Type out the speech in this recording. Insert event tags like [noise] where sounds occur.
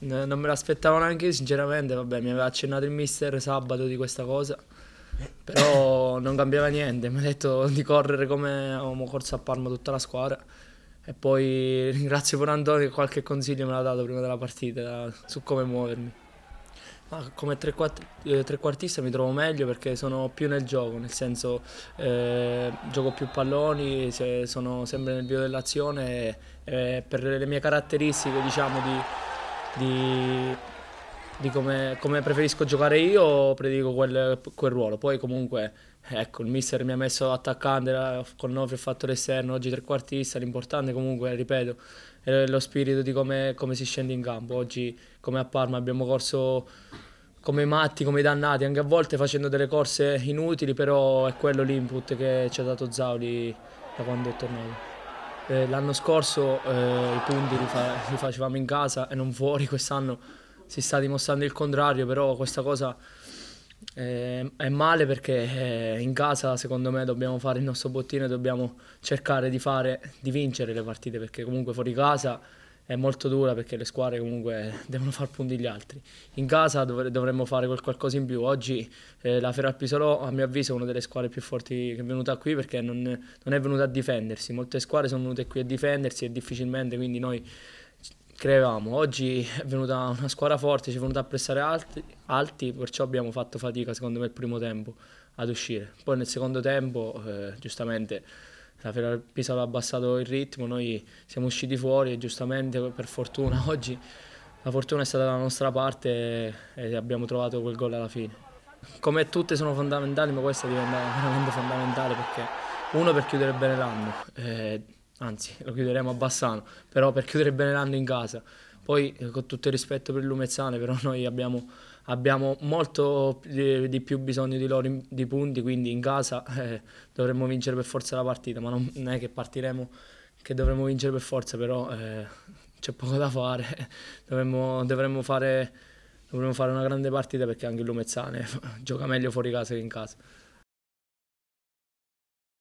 non me l'aspettavo neanche io, sinceramente, vabbè, mi aveva accennato il mister sabato di questa cosa, però [laughs] non cambiava niente, mi ha detto di correre come avevamo corso a Parma tutta la squadra. E poi ringrazio pure Antonio che qualche consiglio me l'ha dato prima della partita su come muovermi. Ma come eh, trequartista mi trovo meglio perché sono più nel gioco, nel senso eh, gioco più palloni, sono sempre nel video dell'azione e, eh, per le mie caratteristiche diciamo di di, di come, come, preferisco giocare io, predico quel, quel, ruolo. Poi comunque, ecco, il mister mi ha messo attaccante, con Novi ho fatto l'esterno, oggi trequartista, l'importante comunque, ripeto, è lo spirito di come, come si scende in campo. Oggi, come a Parma, abbiamo corso come matti, come dannati, anche a volte facendo delle corse inutili, però è quello l'input che ci ha dato Zauli da quando è tornato eh, l'anno scorso eh, i punti li, fa, li, facevamo in casa e non fuori, quest'anno si sta dimostrando il contrario, però questa cosa eh, è male perché eh, in casa secondo me dobbiamo fare il nostro bottino e dobbiamo cercare di, fare, di vincere le partite perché comunque fuori casa è molto dura perché le squadre comunque devono far punti gli altri. In casa dovre dovremmo fare qualcosa in più. Oggi eh, la Ferra Pisolò a mio avviso è una delle squadre più forti che è venuta qui perché non, non, è venuta a difendersi. Molte squadre sono venute qui a difendersi e difficilmente quindi noi creavamo. Oggi è venuta una squadra forte, ci è venuta a pressare alti, alti perciò abbiamo fatto fatica secondo me il primo tempo ad uscire. Poi nel secondo tempo eh, giustamente la Ferrari Pisa aveva abbassato il ritmo, noi siamo usciti fuori e giustamente per fortuna [laughs] oggi la fortuna è stata dalla nostra parte e abbiamo trovato quel gol alla fine. Come tutte sono fondamentali, ma questa diventa veramente fondamentale perché uno per chiudere bene l'anno, eh, anzi lo chiuderemo a Bassano, però per chiudere bene l'anno in casa. Poi eh, con tutto il rispetto per il Lumezzane, però [laughs] noi abbiamo, abbiamo molto di, di, più bisogno di loro in, di punti, quindi in casa [laughs] eh, dovremmo vincere per forza la partita, ma non è che partiremo che dovremmo vincere per forza, però eh, c'è poco da fare, [laughs] dovremmo, dovremmo fare dovremmo fare una grande partita perché anche il Lumezzane gioca meglio fuori casa che in casa.